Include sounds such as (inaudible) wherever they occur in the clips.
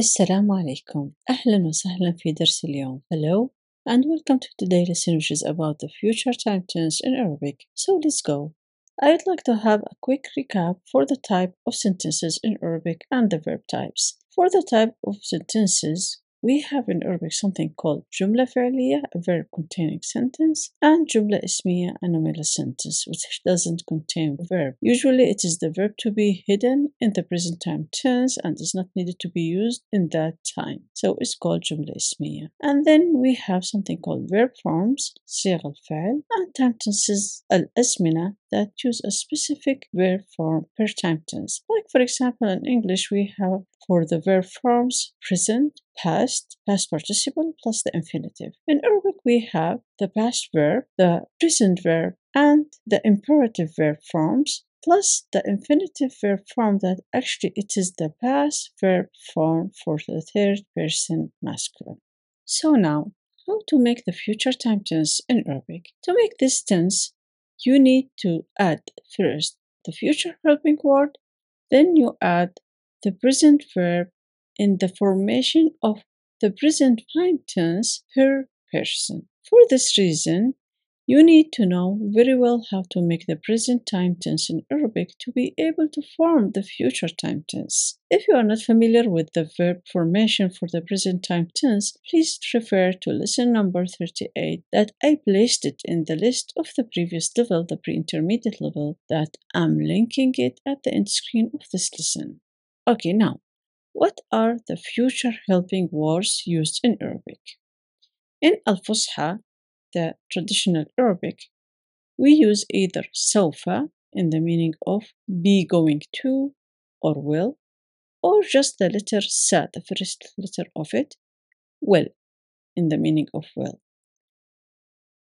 Assalamu alaikum. Ahlan wa sahlan fi dars Hello and welcome to today's lesson which is about the future time tense in Arabic. So let's go. I would like to have a quick recap for the type of sentences in Arabic and the verb types. For the type of sentences, we have in Arabic something called Jumla fāliya, a verb containing sentence, and Jumla Ismiya, a nominal sentence, which doesn't contain verb. Usually it is the verb to be hidden in the present time tense and is not needed to be used in that time. So it's called Jumla Ismiya. And then we have something called verb forms, صيغ الفعل, and time tenses Al-Asmina, that use a specific verb form per time tense. Like for example, in English, we have for the verb forms present, past, past participle plus the infinitive. In Arabic, we have the past verb, the present verb, and the imperative verb forms plus the infinitive verb form that actually it is the past verb form for the third person masculine. So now, how to make the future time tense in Arabic? To make this tense, you need to add first the future helping word, then you add the present verb in the formation of the present fine tense per person. For this reason, you need to know very well how to make the present time tense in Arabic to be able to form the future time tense. If you are not familiar with the verb formation for the present time tense, please refer to lesson number 38 that I placed it in the list of the previous level, the pre-intermediate level, that I'm linking it at the end screen of this lesson. Okay, now, what are the future helping words used in Arabic? In Al-Fusha, the traditional Arabic, we use either sofa in the meaning of be going to or will, or just the letter sa, the first letter of it, will, in the meaning of will.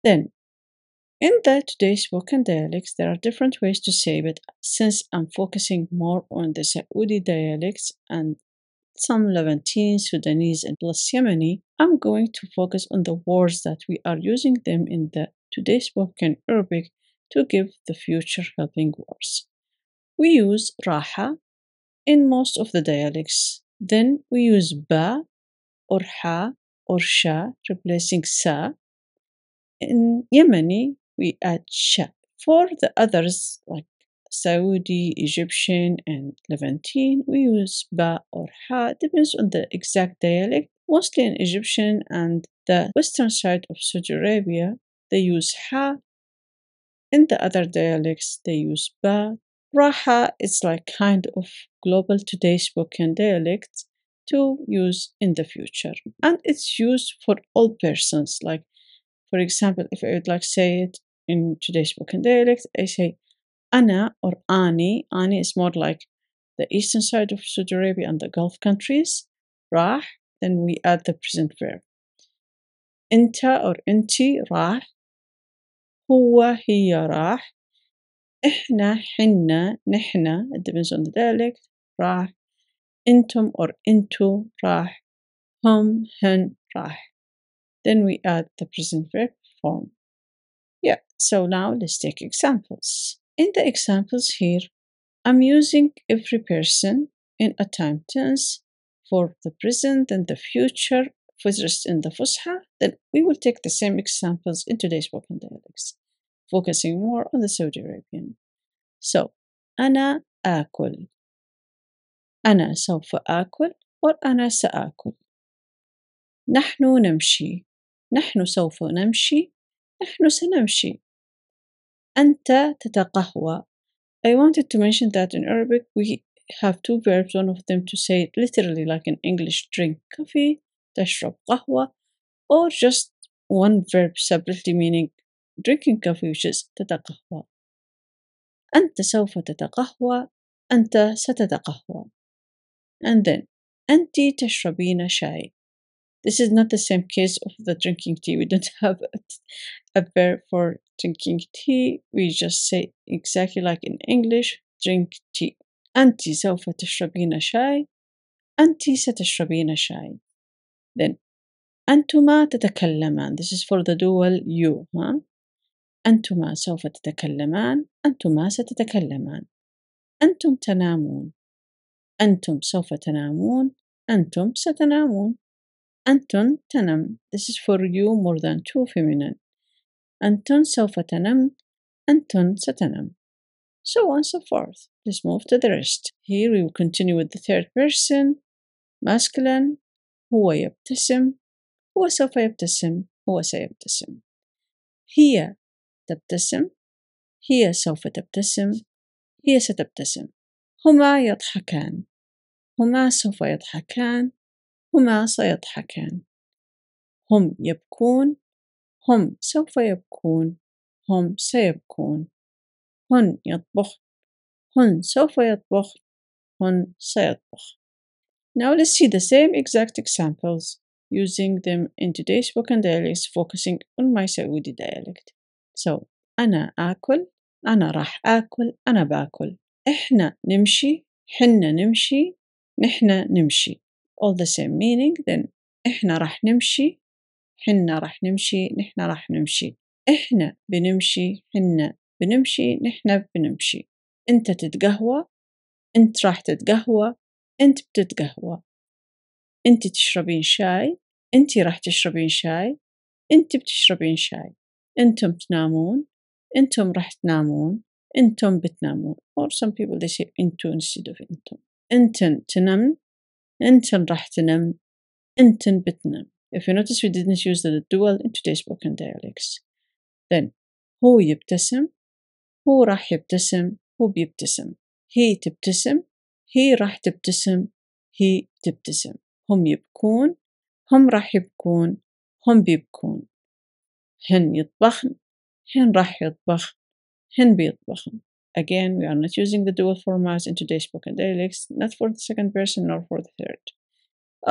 Then, in the today's spoken dialects, there are different ways to say, it. since I'm focusing more on the Saudi dialects and some Levantine, Sudanese, and plus Yemeni, I'm going to focus on the words that we are using them in the today's spoken Arabic to give the future helping words. We use raha in most of the dialects. Then we use ba or ha or sha, replacing sa. In Yemeni, we add sha. For the others, like Saudi, Egyptian, and Levantine, we use ba or ha, depends on the exact dialect. Mostly in Egyptian and the western side of Saudi Arabia, they use ha. In the other dialects, they use ba. Raha is like kind of global today spoken dialect to use in the future. And it's used for all persons. Like, for example, if I would like say it in today's spoken dialect, I say Ana or Ani, Ani is more like the eastern side of Saudi Arabia and the Gulf countries. Rah, then we add the present verb. Inta or inti, rah. Huwa, hiya, rah. إحنا حنا nihna. it depends on the dialect راح Intum or intu, راح Hum, هن راح then we add the present verb form yeah so now let's take examples in the examples here, I'm using every person in a time tense for the present and the future, first in the Fusha, then we will take the same examples in today's spoken dialects, focusing more on the Saudi Arabian. So, أنا آكل أنا سوف آكل or أنا سآكل نحن نمشي نحن سوف نمشي نحن سنمشي أنت تتقهوى I wanted to mention that in Arabic we have two verbs, one of them to say it literally like in English, drink coffee, تشرب قهوة, or just one verb separately meaning drinking coffee, which is تتقهوى. أنت سوف تتقهوى, أنت ستتقهوى. And then, أنت تشربين شاي. This is not the same case of the drinking tea. We don't (laughs) have a, a verb for Drinking tea, we just say exactly like in English, drink tea. أنت سوف تشربين شاي. أنت ستشربين شاي. Then أنتما تتكلمان. This is for the dual you. Huh? أنتما سوف تتكلمان. أنتما ستتكلمان. أنتم تنامون. أنتم سوف تنامون. أنتم ستنامون. أنتن تنم. This is for you more than two feminine. أنتن سوف تنم أنتن ستنم so on and so forth. Let's move to the rest. Here we will continue with the third person, masculine, هو يبتسم, هو سوف يبتسم, هو سيبتسم. هي تبتسم, هي سوف تبتسم, هي ستبتسم. هما يضحكان, هما سوف يضحكان, هما سيضحكان. هم يبكون, هم سوف يبكون هم سيبكون هن يطبخ هن سوف يطبخ هن سيطبخ Now let's see the same exact examples using them in today's book and dialects focusing on my Saudi dialect. So أنا آكل أنا راح آكل أنا باكل إحنا نمشي حنا نمشي نحنا نمشي all the same meaning then إحنا راح نمشي حنا راح نمشي نحنا راح نمشي إحنا بنمشي حنا بنمشي نحنا بنمشي أنت تتقهوى أنت راح تتقهوى أنت بتتقهوى أنت تشربين شاي أنت راح تشربين شاي أنت بتشربين شاي أنتم تنامون أنتم راح تنامون أنتم بتنامون or some people they say أنتو instead of أنتم أنتن تنم أنتن راح تنم أنتن بتنم if you notice we didn't use the dual in today's spoken dialects then هو يبتسم هو راح يبتسم هو بيبتسم هي تبتسم هي راح تبتسم هي تبتسم هم يبكون هم راح يبكون هم بيبكون هن يطبخن هن راح يطبخ هن بيطبخن Again, we are not using the dual formats in today's spoken dialects, not for the second person nor for the third.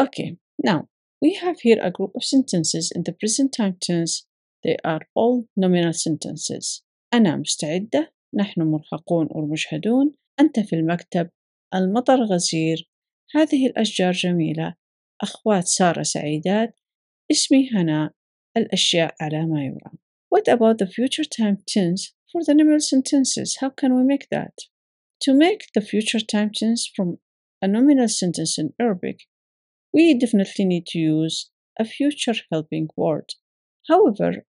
Okay, now we have here a group of sentences in the present time tense. They are all nominal sentences. أنا مستعدة. نحن مرهقون أو مجهدون. أنت في المكتب. المطر غزير. هذه الأشجار جميلة. أخوات سارة سعيدات. اسمي هنا. الأشياء على ما يرام. What about the future time tense for the nominal sentences? How can we make that? To make the future time tense from a nominal sentence in Arabic, we definitely need to use a future helping word. However,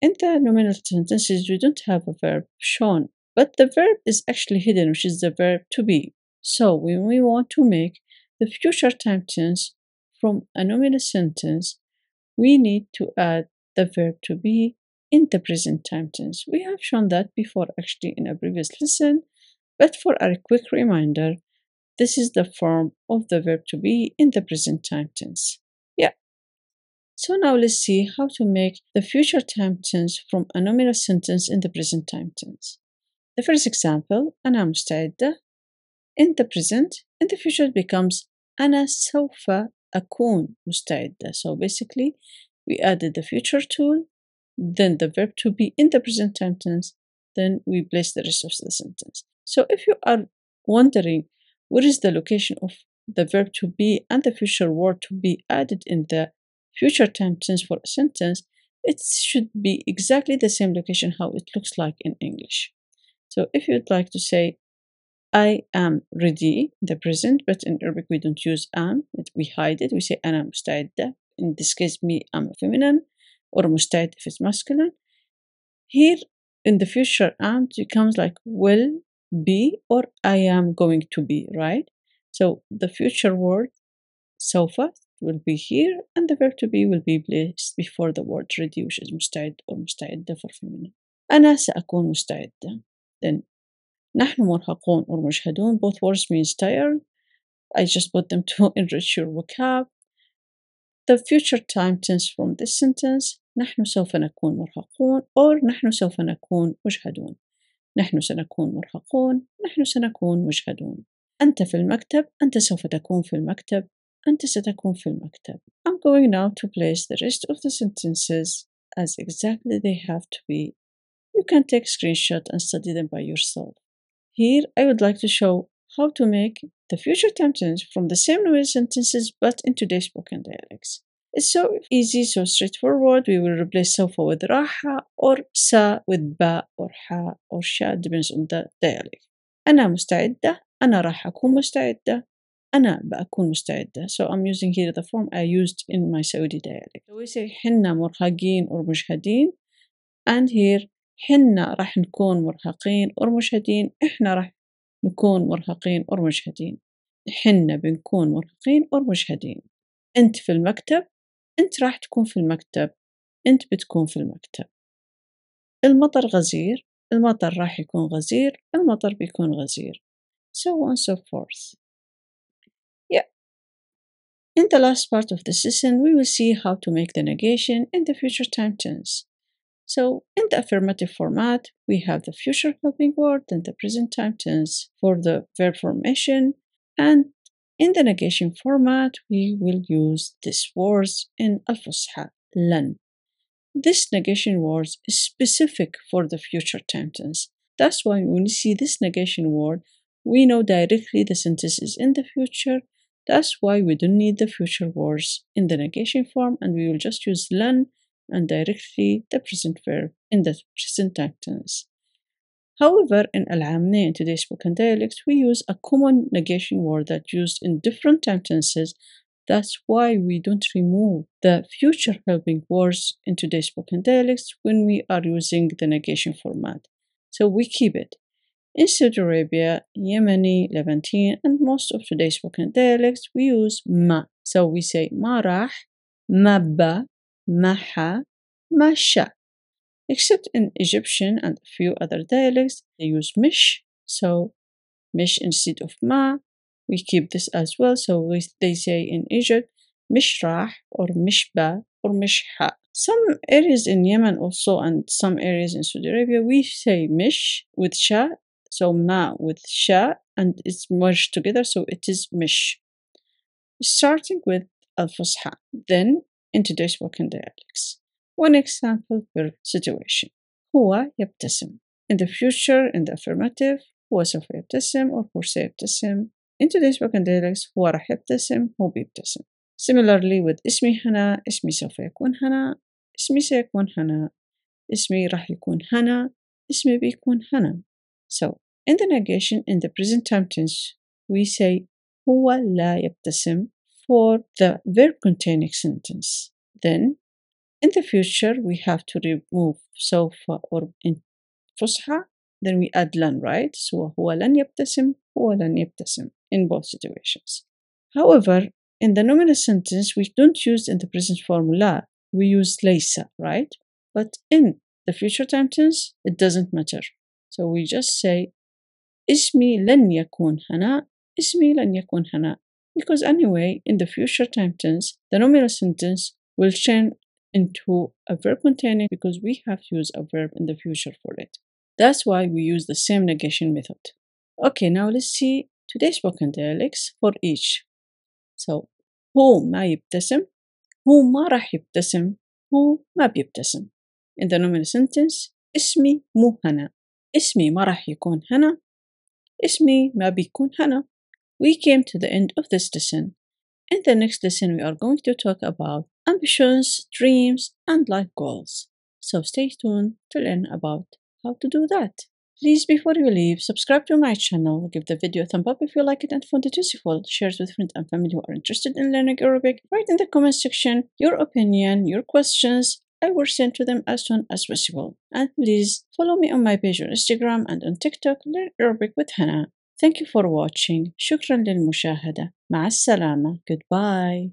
in the nominal sentences, we don't have a verb shown, but the verb is actually hidden, which is the verb to be. So when we want to make the future time tense from a nominal sentence, we need to add the verb to be in the present time tense. We have shown that before actually in a previous lesson, but for a quick reminder, this is the form of the verb to be in the present time tense. Yeah. So now let's see how to make the future time tense from a nominal sentence in the present time tense. The first example, Anna مستعدة. In the present, in the future it becomes Anna sofa أكون مستعدة. So basically, we added the future tool, then the verb to be in the present time tense, then we place the rest of the sentence. So if you are wondering what is the location of the verb to be and the future word to be added in the future tense for a sentence? It should be exactly the same location how it looks like in English. So if you'd like to say, I am ready, the present, but in Arabic we don't use am, we hide it, we say أنا مستعدة. In this case, me, I'm feminine, or مستعد if it's masculine. Here in the future am, it comes like will be or I am going to be, right? So the future word sofa will be here and the verb to be will be placed before the word ready which is مستعد or مستعدة for feminine. أنا سأكون مستعدة. Then نحن مرهقون or مجهدون both words means tired. I just put them (laughs) to enrich your vocab. The future time tense from this sentence نحن سوف نكون مرهقون or نحن سوف نكون مجهدون. نحن سنكون مرهقون نحن سنكون مجهدون أنت في المكتب أنت سوف تكون في المكتب أنت ستكون في المكتب I'm going now to place the rest of the sentences as exactly they have to be You can take screenshot and study them by yourself Here I would like to show how to make the future tense from the same real sentences but in today's spoken dialects It's so easy, so straightforward. We will replace sofa with raha or sa with ba or ha or sha depends on the dialect. أنا مستعدة. أنا راح أكون مستعدة. أنا بأكون مستعدة. So I'm using here the form I used in my Saudi dialect. we say حنا مرهقين or مشهدين. and here حنا راح نكون مرهقين or مشهدين. إحنا راح نكون مرهقين or مشهدين. حنا بنكون مرهقين or مشهدين. أنت في المكتب أنت راح تكون في المكتب أنت بتكون في المكتب المطر غزير المطر راح يكون غزير المطر بيكون غزير so on so forth yeah in the last part of the session we will see how to make the negation in the future time tense So, in the affirmative format, we have the future helping word and the present time tense for the verb formation and In the negation format, we will use this words in al-Fusha, lan. This negation word is specific for the future tense. That's why when we see this negation word, we know directly the sentence is in the future. That's why we don't need the future words in the negation form and we will just use lan and directly the present verb in the present tense. However, in al and in today's spoken dialect, we use a common negation word that's used in different sentences. That's why we don't remove the future helping words in today's spoken dialects when we are using the negation format. So we keep it. In Saudi Arabia, Yemeni, Levantine, and most of today's spoken dialects, we use ma. So we say marah, mabba, maha, masha. Except in Egyptian and a few other dialects, they use mish. So mish instead of ma. We keep this as well. So we, they say in Egypt, mishrah or mishba or mishha. Some areas in Yemen also and some areas in Saudi Arabia, we say mish with sha. So ma with sha and it's merged together. So it is mish. Starting with Al-Fusha, then in today's spoken dialects. One example per situation. Whoa, يبتسم. In the future, in the affirmative, Whoa سوف يبتسم or هو سيبتسم. In today's book and dialects, هو راح يبتسم, هو بيبتسم. Similarly with ismi هنا, ismi سوف يكون هنا, ismi سيكون هنا, اسمي راح يكون هنا, ismi بيكون هنا. So, in the negation, in the present time tense, we say whoa لا يبتسم for the verb containing sentence. Then in the future we have to remove sofa or in فصحى then we add لن right so هو لن يبتسم هو لن يبتسم in both situations however in the nominal sentence we don't use in the present formula we use ليس right but in the future time tense it doesn't matter so we just say اسمي لن يكون hana, اسمي لن يكون hana. because anyway in the future time tense the nominal sentence will change into a verb containing because we have used a verb in the future for it. That's why we use the same negation method. Okay, now let's see today's spoken dialects for each. So, هو ما يبتسم هو ما راح يبتسم هو ما بيبتسم In the nominal sentence اسمي مو هنا اسمي ما راح يكون هنا اسمي ما بيكون هنا We came to the end of this lesson. In the next lesson, we are going to talk about ambitions, dreams, and life goals. So stay tuned to learn about how to do that. Please, before you leave, subscribe to my channel, give the video a thumb up if you like it and found it useful, share it with friends and family who are interested in learning Arabic, write in the comment section your opinion, your questions, I will send to them as soon as possible. And please follow me on my page on Instagram and on TikTok, Learn Arabic with Hannah. Thank you for watching. شكرا للمشاهدة. مع السلامة goodbye